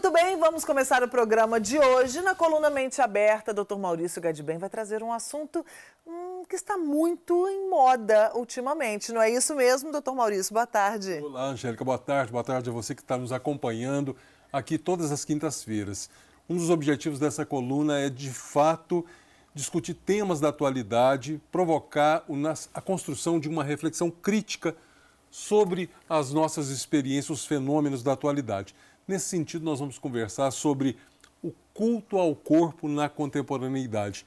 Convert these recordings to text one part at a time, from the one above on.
Muito bem, vamos começar o programa de hoje. Na coluna Mente Aberta, Dr. Maurício Gadibem vai trazer um assunto hum, que está muito em moda ultimamente, não é isso mesmo, Dr. Maurício? Boa tarde. Olá, Angélica, boa tarde. Boa tarde a você que está nos acompanhando aqui todas as quintas-feiras. Um dos objetivos dessa coluna é, de fato, discutir temas da atualidade, provocar a construção de uma reflexão crítica sobre as nossas experiências, os fenômenos da atualidade. Nesse sentido, nós vamos conversar sobre o culto ao corpo na contemporaneidade.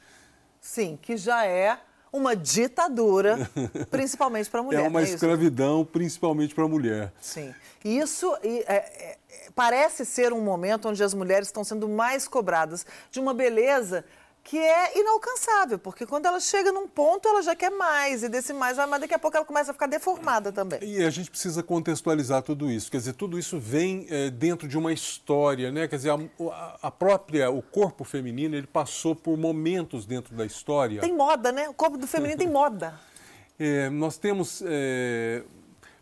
Sim, que já é uma ditadura, principalmente para a mulher. É uma é escravidão, principalmente para a mulher. Sim. Isso é, é, parece ser um momento onde as mulheres estão sendo mais cobradas de uma beleza que é inalcançável, porque quando ela chega num ponto, ela já quer mais, e desse mais, mas daqui a pouco ela começa a ficar deformada também. E a gente precisa contextualizar tudo isso, quer dizer, tudo isso vem é, dentro de uma história, né? Quer dizer, a, a, própria, o corpo feminino, ele passou por momentos dentro da história. Tem moda, né? O corpo do feminino tem moda. É, nós temos, é,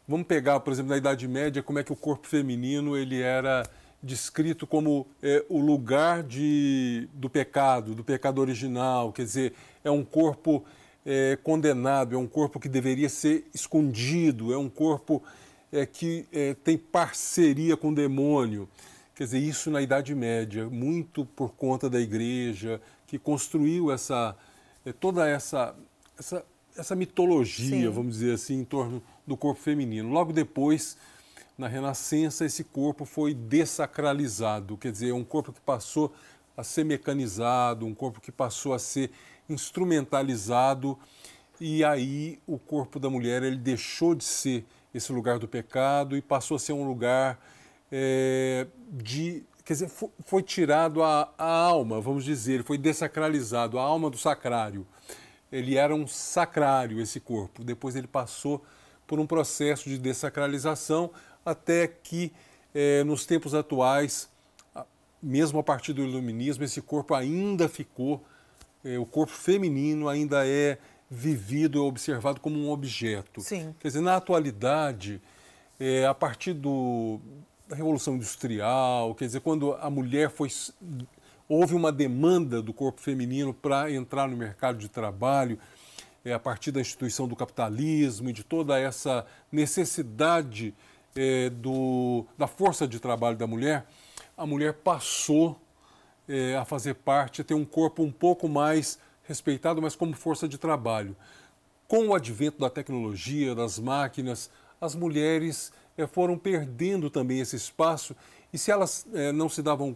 vamos pegar, por exemplo, na Idade Média, como é que o corpo feminino, ele era descrito como é, o lugar de, do pecado, do pecado original, quer dizer, é um corpo é, condenado, é um corpo que deveria ser escondido, é um corpo é, que é, tem parceria com o demônio. Quer dizer, isso na Idade Média, muito por conta da igreja, que construiu essa, é, toda essa, essa, essa mitologia, Sim. vamos dizer assim, em torno do corpo feminino. Logo depois, na Renascença esse corpo foi desacralizado, quer dizer, é um corpo que passou a ser mecanizado, um corpo que passou a ser instrumentalizado e aí o corpo da mulher ele deixou de ser esse lugar do pecado e passou a ser um lugar é, de quer dizer foi, foi tirado a, a, alma vamos dizer ele foi desacralizado a alma do sacrário ele era um sacrário esse corpo depois ele passou por um processo de desacralização até que é, nos tempos atuais, mesmo a partir do iluminismo, esse corpo ainda ficou, é, o corpo feminino ainda é vivido, é observado como um objeto. Sim. Quer dizer, na atualidade, é, a partir do, da Revolução Industrial, quer dizer, quando a mulher foi. houve uma demanda do corpo feminino para entrar no mercado de trabalho, é, a partir da instituição do capitalismo e de toda essa necessidade é, do, da força de trabalho da mulher, a mulher passou é, a fazer parte, a ter um corpo um pouco mais respeitado, mas como força de trabalho. Com o advento da tecnologia, das máquinas, as mulheres é, foram perdendo também esse espaço e se elas é, não se davam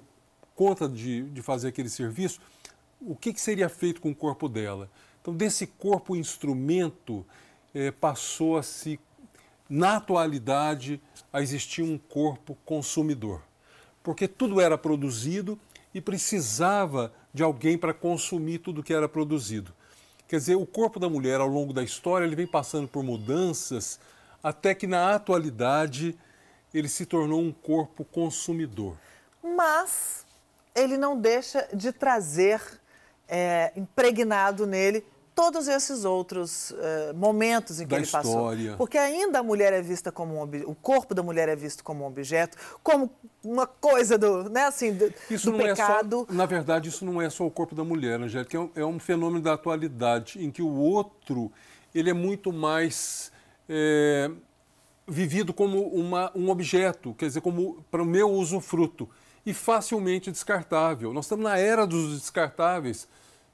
conta de, de fazer aquele serviço, o que, que seria feito com o corpo dela? Então, desse corpo instrumento, é, passou a se na atualidade a existir um corpo consumidor, porque tudo era produzido e precisava de alguém para consumir tudo que era produzido. Quer dizer, o corpo da mulher ao longo da história ele vem passando por mudanças até que na atualidade ele se tornou um corpo consumidor. Mas ele não deixa de trazer é, impregnado nele todos esses outros uh, momentos em que da ele passou. História. Porque ainda a mulher é vista como um o corpo da mulher é visto como um objeto, como uma coisa do, né, assim, do, isso do não pecado. É só, na verdade, isso não é só o corpo da mulher, Angélica, é um, é um fenômeno da atualidade em que o outro, ele é muito mais é, vivido como uma, um objeto, quer dizer, como para o meu usufruto e facilmente descartável. Nós estamos na era dos descartáveis.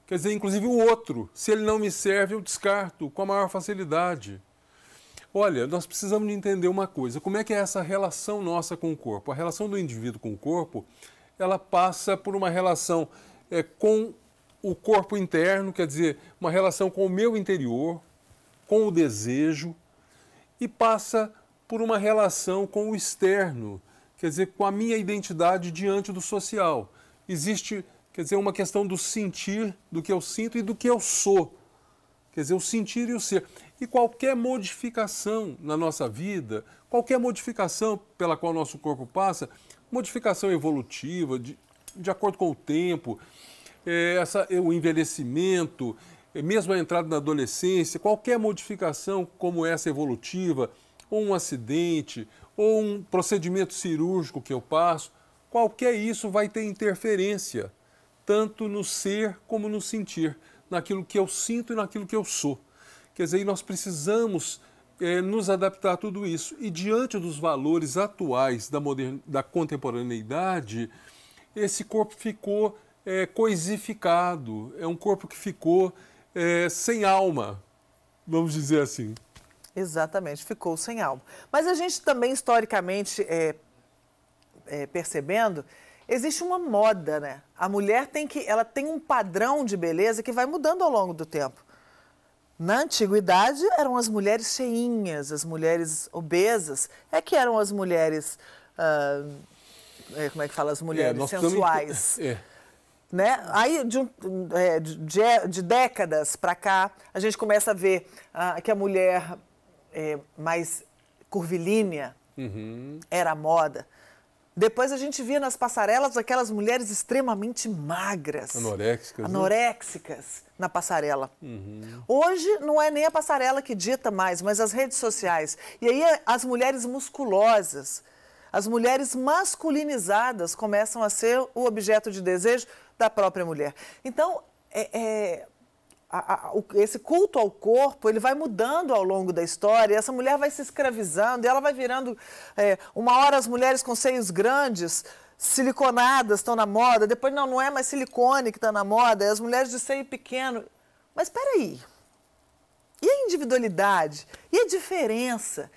Quer dizer, inclusive o outro. Se ele não me serve, eu descarto com a maior facilidade. Olha, nós precisamos de entender uma coisa. Como é que é essa relação nossa com o corpo? A relação do indivíduo com o corpo, ela passa por uma relação é, com o corpo interno, quer dizer, uma relação com o meu interior, com o desejo, e passa por uma relação com o externo, quer dizer, com a minha identidade diante do social. Existe Quer dizer, uma questão do sentir, do que eu sinto e do que eu sou. Quer dizer, o sentir e o ser. E qualquer modificação na nossa vida, qualquer modificação pela qual nosso corpo passa, modificação evolutiva, de, de acordo com o tempo, é, essa, é, o envelhecimento, é, mesmo a entrada na adolescência, qualquer modificação como essa evolutiva, ou um acidente, ou um procedimento cirúrgico que eu passo, qualquer isso vai ter interferência tanto no ser como no sentir, naquilo que eu sinto e naquilo que eu sou. Quer dizer, nós precisamos é, nos adaptar a tudo isso. E diante dos valores atuais da, modern... da contemporaneidade, esse corpo ficou é, coisificado, é um corpo que ficou é, sem alma, vamos dizer assim. Exatamente, ficou sem alma. Mas a gente também, historicamente, é, percebendo existe uma moda, né? A mulher tem que, ela tem um padrão de beleza que vai mudando ao longo do tempo. Na antiguidade eram as mulheres cheinhas, as mulheres obesas, é que eram as mulheres, ah, é, como é que fala, as é, mulheres é, sensuais. Né? Aí, de, é, de, de décadas para cá, a gente começa a ver ah, que a mulher é, mais curvilínea uhum. era a moda. Depois a gente via nas passarelas aquelas mulheres extremamente magras. Anoréxicas. Né? Anoréxicas né? na passarela. Uhum. Hoje não é nem a passarela que dita mais, mas as redes sociais. E aí eh, as mulheres musculosas, as mulheres masculinizadas começam a ser o objeto de desejo da própria mulher. Então, é, é, a, a, o, esse culto ao corpo ele vai mudando ao longo da história. Essa mulher vai se escravizando, ela vai virando. É, uma hora as mulheres com seios grandes, siliconadas, estão na moda. Depois não, não é mais silicone que está na moda. É as mulheres de seio pequeno. Mas espera aí. E a individualidade? E a diferença?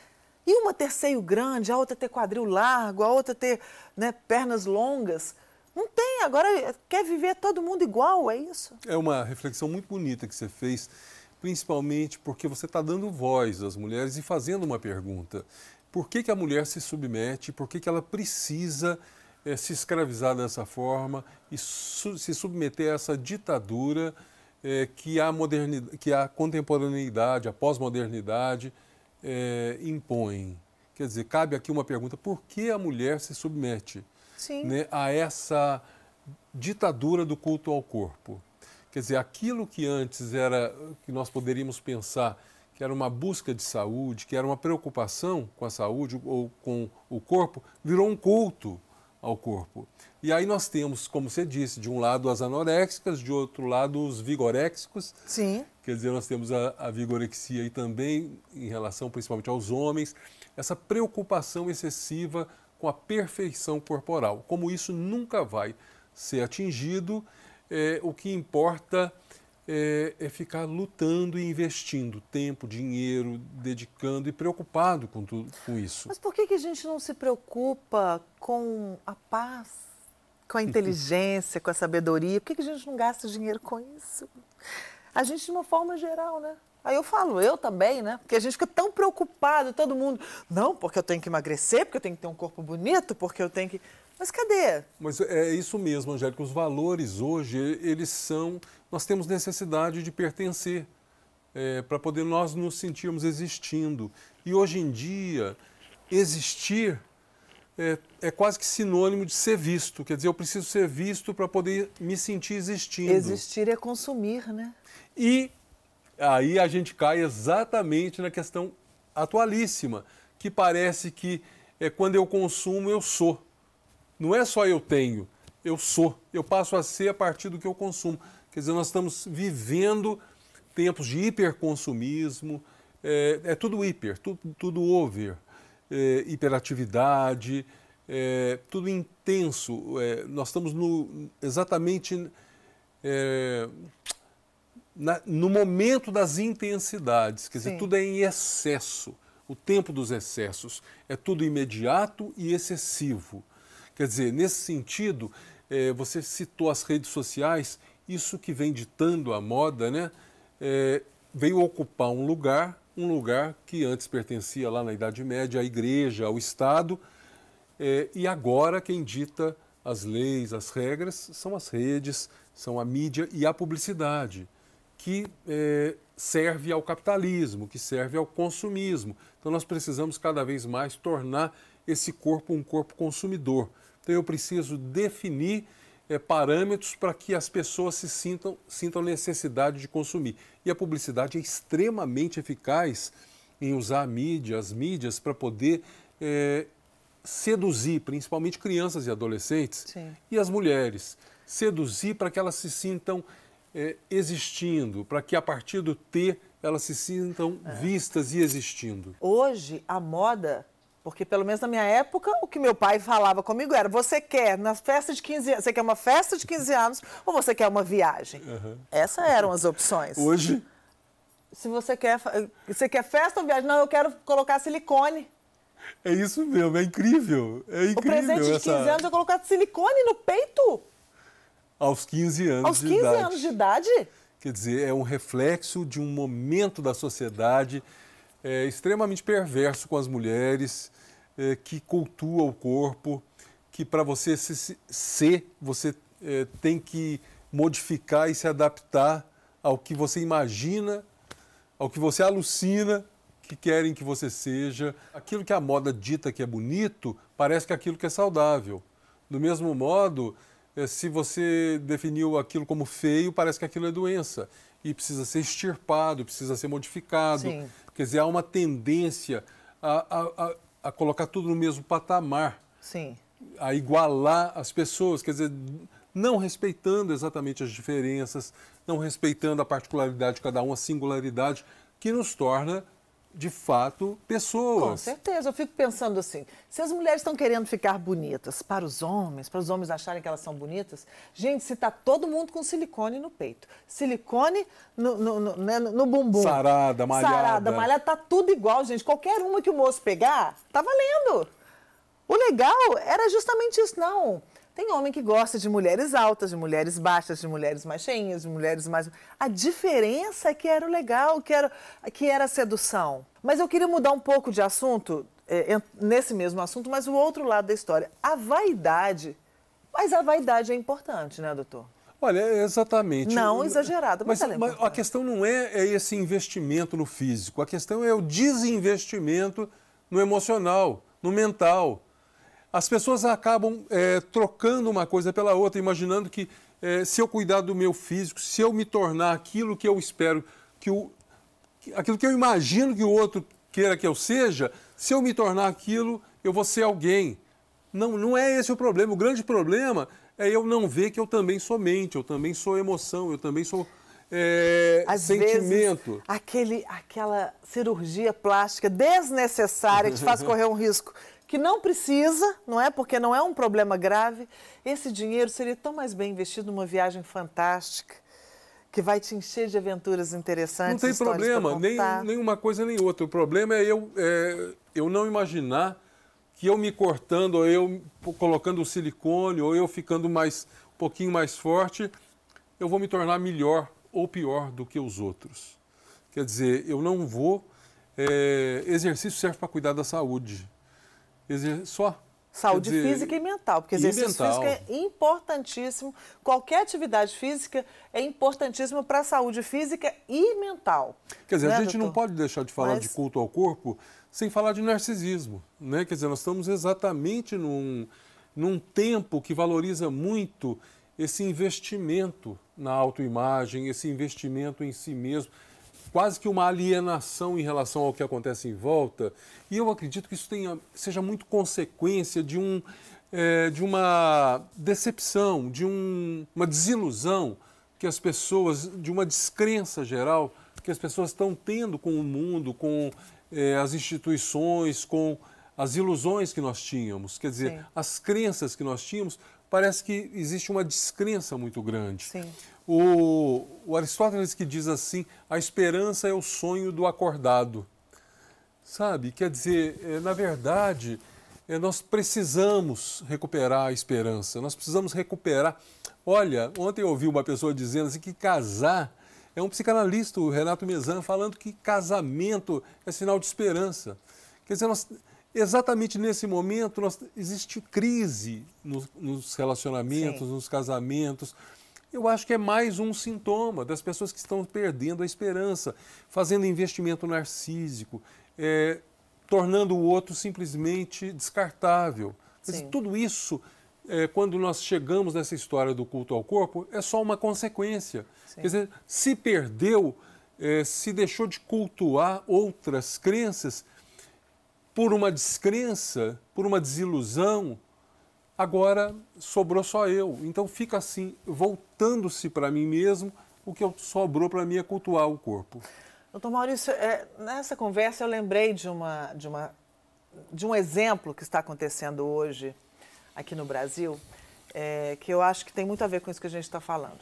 E uma ter seio grande, a outra ter quadril largo, a outra ter né, pernas longas? Não tem, agora quer viver todo mundo igual, é isso? É uma reflexão muito bonita que você fez, principalmente porque você está dando voz às mulheres e fazendo uma pergunta. Por que, que a mulher se submete? Por que, que ela precisa é, se escravizar dessa forma e su se submeter a essa ditadura é, que, a modernidade, que a contemporaneidade, a pós-modernidade é, impõe? Quer dizer, cabe aqui uma pergunta: por que a mulher se submete? né, a essa ditadura do culto ao corpo. Quer dizer, aquilo que antes era, que nós poderíamos pensar que era uma busca de saúde, que era uma preocupação com a saúde ou com o corpo, virou um culto ao corpo. E aí nós temos, como você disse, de um lado as anoréxicas, de outro lado os vigoréxicos. Sim. Quer dizer, nós temos a, a vigorexia e também em relação principalmente aos homens, essa preocupação excessiva com a perfeição corporal. Como isso nunca vai ser atingido, é, o que importa é, é, ficar lutando e investindo tempo, dinheiro, dedicando e preocupado com, tudo, com isso. Mas por que, que a gente não se preocupa com a paz, com a inteligência, com a sabedoria? Por que, que a gente não gasta dinheiro com isso? A gente, de uma forma geral, né? Aí eu falo, eu também, né? Porque a gente fica tão preocupado, todo mundo. Não, porque eu tenho que emagrecer, porque eu tenho que ter um corpo bonito, porque eu tenho que. Mas cadê? Mas é isso mesmo, Angélica. Os valores hoje, eles são. Nós temos necessidade de pertencer é, para poder nós nos sentirmos existindo. E hoje em dia, existir é, é, quase que sinônimo de ser visto. Quer dizer, eu preciso ser visto para poder me sentir existindo. Existir é consumir, né? E aí a gente cai exatamente na questão atualíssima, que parece que é quando eu consumo, eu sou. Não é só eu tenho, eu sou. Eu passo a ser a partir do que eu consumo. Quer dizer, nós estamos vivendo tempos de hiperconsumismo, é, é tudo hiper, tudo, tudo over, é, hiperatividade, é, tudo intenso. É, nós estamos no, exatamente é, na, no momento das intensidades, quer Sim. dizer, tudo é em excesso, o tempo dos excessos, é tudo imediato e excessivo. Quer dizer, nesse sentido, é, você citou as redes sociais, isso que vem ditando a moda, né? É, veio ocupar um lugar, um lugar que antes pertencia lá na Idade Média à igreja, ao Estado, é, e agora quem dita as leis, as regras, são as redes, são a mídia e a publicidade que é, serve ao capitalismo, que serve ao consumismo. Então nós precisamos cada vez mais tornar esse corpo um corpo consumidor. Então eu preciso definir é, parâmetros para que as pessoas se sintam, sintam necessidade de consumir. E a publicidade é extremamente eficaz em usar a mídia, as mídias, para poder é, seduzir, principalmente crianças e adolescentes Sim. e as mulheres. Seduzir para que elas se sintam é, existindo, para que a partir do T elas se sintam é. vistas e existindo. Hoje, a moda, porque pelo menos na minha época, o que meu pai falava comigo era: você quer nas festas de 15 anos, você quer uma festa de 15 anos ou você quer uma viagem? Uhum. Essas eram as opções. Hoje. Se você quer, você quer festa ou viagem? Não, eu quero colocar silicone. É isso mesmo, é incrível. É incrível. O presente de 15 anos é colocar silicone no peito. Aos 15 anos Aos 15 de idade. anos de idade? Quer dizer, é um reflexo de um momento da sociedade é, extremamente perverso com as mulheres, é, que cultua o corpo, que para você se, se, ser, você é, tem que modificar e se adaptar ao que você imagina, ao que você alucina que querem que você seja. Aquilo que a moda dita que é bonito, parece que é aquilo que é saudável. Do mesmo modo, é, se você definiu aquilo como feio, parece que aquilo é doença. E precisa ser extirpado, precisa ser modificado. Sim. Quer dizer, há uma tendência a, a, a colocar tudo no mesmo patamar. Sim. A igualar as pessoas. Quer dizer, não respeitando exatamente as diferenças, não respeitando a particularidade de cada um, a singularidade, que nos torna de fato, pessoas. Com certeza, eu fico pensando assim: se as mulheres estão querendo ficar bonitas para os homens, para os homens acharem que elas são bonitas, gente, se está todo mundo com silicone no peito, silicone no, no, no, né, no bumbum. Sarada, malhada. Sarada, malhada, tá tudo igual, gente. Qualquer uma que o moço pegar, tá valendo. O legal era justamente isso, não. Tem homem que gosta de mulheres altas, de mulheres baixas, de mulheres mais cheinhas, de mulheres mais. A diferença é que era o legal, que era, que era a sedução. Mas eu queria mudar um pouco de assunto, é, nesse mesmo assunto, mas o outro lado da história. A vaidade. Mas a vaidade é importante, né, doutor? Olha, é exatamente. Não exagerado, mas, mas, é mas a questão não é, é esse investimento no físico, a questão é o desinvestimento no emocional, no mental as pessoas acabam é, trocando uma coisa pela outra, imaginando que é, se eu cuidar do meu físico, se eu me tornar aquilo que eu espero, que o, aquilo que eu imagino que o outro queira que eu seja, se eu me tornar aquilo, eu vou ser alguém. Não, não é esse o problema. O grande problema é eu não ver que eu também sou mente, eu também sou emoção, eu também sou é, Às sentimento. Vezes, aquele, aquela cirurgia plástica desnecessária que te faz correr um risco que não precisa, não é? Porque não é um problema grave. Esse dinheiro seria tão mais bem investido numa viagem fantástica que vai te encher de aventuras interessantes. Não tem problema, nem, nem uma coisa nem outra. O problema é eu, é, eu não imaginar que eu me cortando, ou eu colocando silicone, ou eu ficando mais, um pouquinho mais forte, eu vou me tornar melhor ou pior do que os outros. Quer dizer, eu não vou. É, exercício serve para cuidar da saúde. Só Saúde dizer, física e mental, porque exercício mental. físico é importantíssimo. Qualquer atividade física é importantíssima para a saúde física e mental. Quer dizer, né, a gente doutor? não pode deixar de falar Mas... de culto ao corpo sem falar de narcisismo. Né? Quer dizer, nós estamos exatamente num, num tempo que valoriza muito esse investimento na autoimagem, esse investimento em si mesmo quase que uma alienação em relação ao que acontece em volta. E eu acredito que isso tenha, seja muito consequência de, um, é, de uma decepção, de um, uma desilusão que as pessoas, de uma descrença geral que as pessoas estão tendo com o mundo, com é, as instituições, com as ilusões que nós tínhamos, quer dizer, Sim. as crenças que nós tínhamos, parece que existe uma descrença muito grande. Sim. O, o Aristóteles que diz assim: a esperança é o sonho do acordado. Sabe? Quer dizer, eh, na verdade, eh, nós precisamos recuperar a esperança, nós precisamos recuperar. Olha, ontem eu ouvi uma pessoa dizendo assim que casar é um psicanalista, o Renato Mezan, falando que casamento é sinal de esperança. Quer dizer, nós, exatamente nesse momento nós, existe crise nos, nos relacionamentos, Sim. nos casamentos. Eu acho que é mais um sintoma das pessoas que estão perdendo a esperança, fazendo investimento narcísico, é, tornando o outro simplesmente descartável. Mas, tudo isso, é, quando nós chegamos nessa história do culto ao corpo, é só uma consequência. Sim. Quer dizer, se perdeu, é, se deixou de cultuar outras crenças por uma descrença, por uma desilusão, Agora sobrou só eu. Então fica assim, voltando-se para mim mesmo, o que sobrou para mim é cultuar o corpo. Doutor Maurício, é, nessa conversa eu lembrei de, uma, de, uma, de um exemplo que está acontecendo hoje aqui no Brasil, é, que eu acho que tem muito a ver com isso que a gente está falando.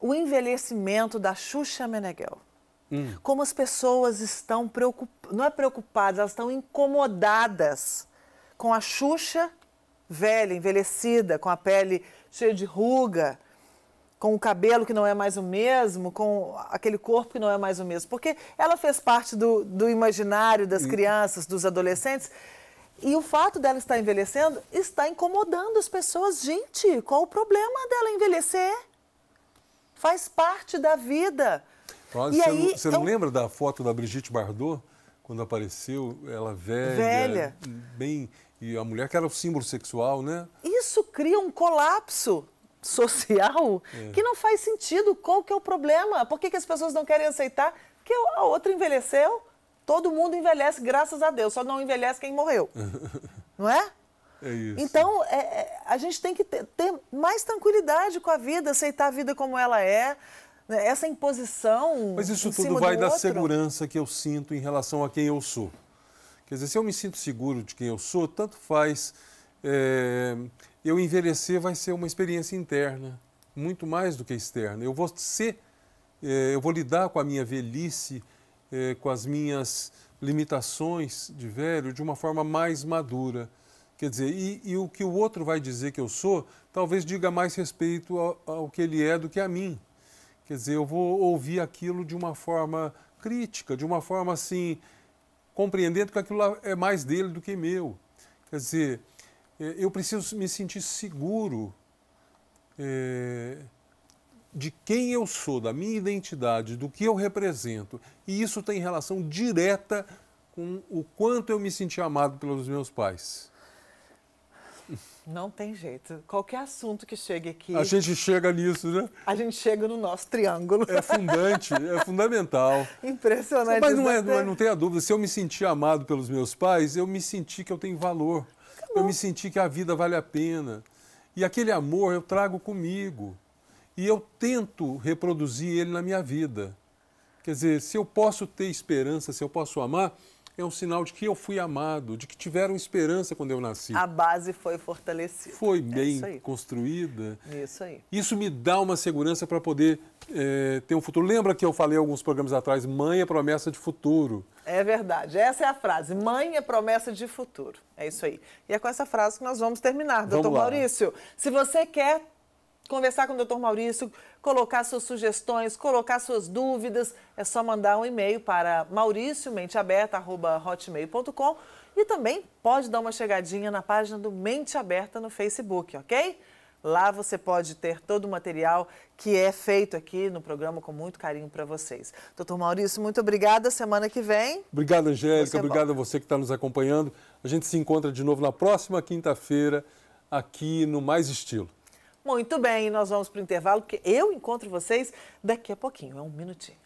O envelhecimento da Xuxa Meneghel. Hum. Como as pessoas estão preocupadas, não é preocupadas, elas estão incomodadas com a Xuxa velha, envelhecida, com a pele cheia de ruga, com o cabelo que não é mais o mesmo, com aquele corpo que não é mais o mesmo. Porque ela fez parte do, do imaginário das hum. crianças, dos adolescentes. E o fato dela estar envelhecendo está incomodando as pessoas. Gente, qual o problema dela envelhecer? Faz parte da vida. e você aí, não, você eu... não lembra da foto da Brigitte Bardot, quando apareceu, ela velha, velha. bem e a mulher que era o símbolo sexual, né? Isso cria um colapso social é. que não faz sentido. Qual que é o problema? Por que, que as pessoas não querem aceitar que a outra envelheceu? Todo mundo envelhece, graças a Deus. Só não envelhece quem morreu. não é? É isso. Então, é, é a gente tem que ter, ter, mais tranquilidade com a vida, aceitar a vida como ela é. Né? Essa imposição. Mas isso tudo vai da outro. segurança que eu sinto em relação a quem eu sou. Quer dizer, se eu me sinto seguro de quem eu sou, tanto faz. É, eu envelhecer vai ser uma experiência interna, muito mais do que externa. Eu vou ser, é, eu vou lidar com a minha velhice, é, com as minhas limitações de velho, de uma forma mais madura. Quer dizer, e, e, o que o outro vai dizer que eu sou, talvez diga mais respeito ao, ao, que ele é do que a mim. Quer dizer, eu vou ouvir aquilo de uma forma crítica, de uma forma assim, compreendendo que aquilo é mais dele do que meu. Quer dizer, é, eu preciso me sentir seguro é, de quem eu sou, da minha identidade, do que eu represento. E isso tem relação direta com o quanto eu me senti amado pelos meus pais. Não tem jeito. Qualquer assunto que chegue aqui. A gente chega nisso, né? A gente chega no nosso triângulo. É fundante, é fundamental. Impressionante. Mas não, é, não, é, não tem a dúvida. Se eu me senti amado pelos meus pais, eu me senti que eu tenho valor. Acabou. Eu me senti que a vida vale a pena. E aquele amor eu trago comigo. E eu tento reproduzir ele na minha vida. Quer dizer, se eu posso ter esperança, se eu posso amar, é um sinal de que eu fui amado, de que tiveram esperança quando eu nasci. A base foi fortalecida. Foi bem é isso construída. Isso aí. Isso me dá uma segurança para poder é, ter um futuro. Lembra que eu falei alguns programas atrás, mãe é promessa de futuro. É verdade, essa é a frase, mãe é promessa de futuro. É isso aí. E é com essa frase que nós vamos terminar, doutor Maurício. Se você quer conversar com o Dr. Maurício, colocar suas sugestões, colocar suas dúvidas, é só mandar um e-mail para mauriciomenteaberta@hotmail.com e também pode dar uma chegadinha na página do Mente Aberta no Facebook, OK? Lá você pode ter todo o material que é feito aqui no programa com muito carinho para vocês. Doutor Maurício, muito obrigada. Semana que vem. Obrigado, Angélica. Obrigado a você que está nos acompanhando. A gente se encontra de novo na próxima quinta-feira aqui no Mais Estilo. Muito bem, nós vamos para o intervalo, porque eu encontro vocês daqui a pouquinho, é um minutinho.